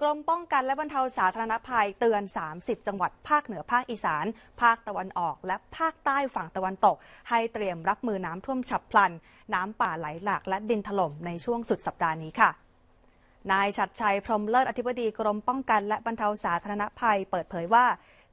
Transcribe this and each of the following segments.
กรมป้องกันและบรรเทาสาธารณภัยเตือน 30 จังหวัดภาคเหนือภาคอีสาน ภาคตะวันออกและภาคใต้ฝั่งตะวันตก ให้เตรียมรับมือน้ำท่วมฉับพลัน น้ำป่าไหลหลากและดินถล่มในช่วงสุดสัปดาห์นี้ค่ะ นายชัดชัยพรมเลิศอธิบดีกรมป้องกันและบรรเทาสาธารณภัยเปิดเผยว่า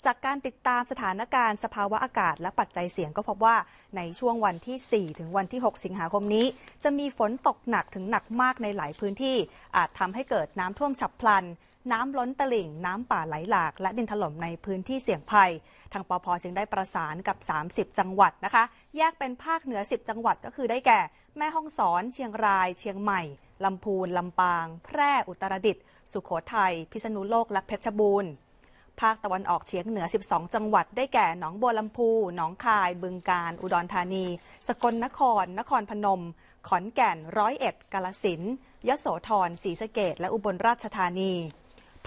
จากการติดตามสถานการณ์ สภาวะอากาศ และปัจจัยเสี่ยงก็พบว่าในช่วงวันที่ 4 ถึงวันที่ 6 สิงหาคมนี้ จะมีฝนตกหนักถึงหนักมากในหลายพื้นที่อาจทำให้เกิดน้ำท่วมฉับพลัน น้ำล้นตลิ่ง น้ำป่าไหลหลาก และดินถล่มในพื้นที่เสี่ยงภัย ทางปพจึงได้ประสานกับ 30 จังหวัดนะคะ แยกเป็นภาคเหนือ 10 จังหวัดก็คือได้แก่ แม่ฮ่องสอน เชียงราย เชียงใหม่ลำพูนลำปาง แพร่อุตรดิตถ์สุโขทัย พิษณุโลกและเพชรบูรณ์ภาคตะวันออกเฉียงเหนือ 12 จังหวัด ได้แก่ หนองบัวลำพู หนองคาย บึงกาฬอุดรธานี สกลนคร นครพนม ขอนแก่น ร้อยเอ็ด กาลสินยโสธรศรีสะเกดและอุบลราชธานี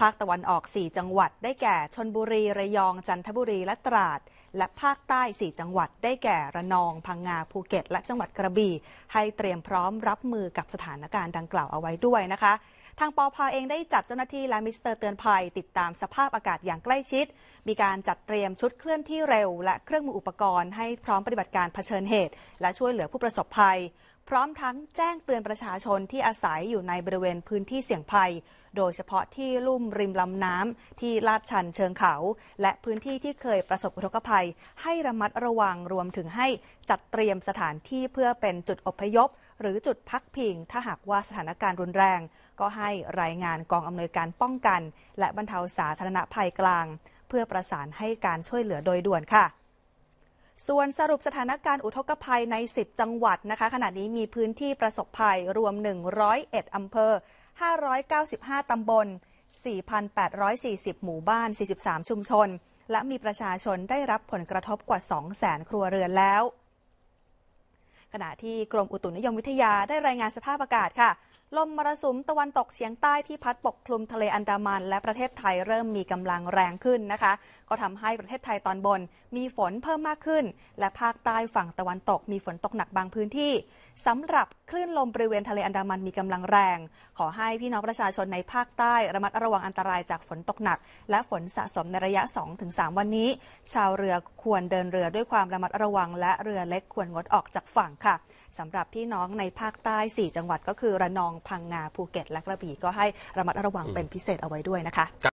ภาคตะวันออก 4 จังหวัด ได้แก่ชนบุรี ระยอง จันทบุรี และตราด และภาคใต้ 4 จังหวัด ได้แก่ ระนอง พังงา ภูเก็ต และจังหวัดกระบี่ ให้เตรียมพร้อมรับมือกับสถานการณ์ดังกล่าวเอาไว้ด้วยนะคะทางปอพเองได้จัดเจ้าหน้าที่และมิสเตอร์เตือนภัย ติดตามสภาพอากาศอย่างใกล้ชิด มีการจัดเตรียมชุดเคลื่อนที่เร็วและเครื่องมืออุปกรณ์ให้พร้อมปฏิบัติการเผชิญเหตุ และช่วยเหลือผู้ประสบภัย พร้อมทั้งแจ้งเตือนประชาชนที่อาศัยอยู่ในบริเวณพื้นที่เสี่ยงภัย โดยเฉพาะที่ลุ่มริมลำน้ำที่ลาดชันเชิงเขา และพื้นที่ที่เคยประสบอุทกภัย ให้ระมัดระวังรวมถึงให้จัดเตรียมสถานที่เพื่อเป็นจุดอพยพ หรือจุดพักพิงถ้าหากว่าสถานการณ์รุนแรงก็ให้รายงานกองอำนวยการป้องกัน และบรรเทาสาธารณภัยกลาง เพื่อประสานให้การช่วยเหลือโดยด่วนค่ะ ส่วนสรุปสถานการณ์อุทกภัยใน 10 จังหวัดนะคะ ขณะนี้มีพื้นที่ประสบภัยรวม 101 อำเภอ 595 ตำบล 4,840 หมู่บ้าน 43 ชุมชน และมีประชาชนได้รับผลกระทบกว่า 200,000ครัวเรือนแล้ว ขณะที่กรมอุตุนิยมวิทยาได้รายงานสภาพอากาศค่ะลมมรสุมตะวันตกเฉียงใต้ที่พัดปกคลุมทะเลอันดามันและประเทศไทยเริ่มมีกำลังแรงขึ้นนะคะก็ทำให้ประเทศไทยตอนบนมีฝนเพิ่มมากขึ้นและภาคใต้ฝั่งตะวันตกมีฝนตกหนักบางพื้นที่ สำหรับคลื่นลมบริเวณทะเลอันดามันมีกำลังแรง ขอให้พี่น้องประชาชนในภาคใต้ระมัดระวังอันตรายจากฝนตกหนัก และฝนสะสมในระยะ 2-3 วันนี้ ชาวเรือควรเดินเรือด้วยความระมัดระวังและเรือเล็กควรงดออกจากฝั่งค่ะสำหรับพี่น้องในภาคใต้ 4 จังหวัดก็คือระนองพังงาภูเก็ตและกระบี่ ก็ให้ระมัดระวังเป็นพิเศษเอาไว้ด้วยนะคะ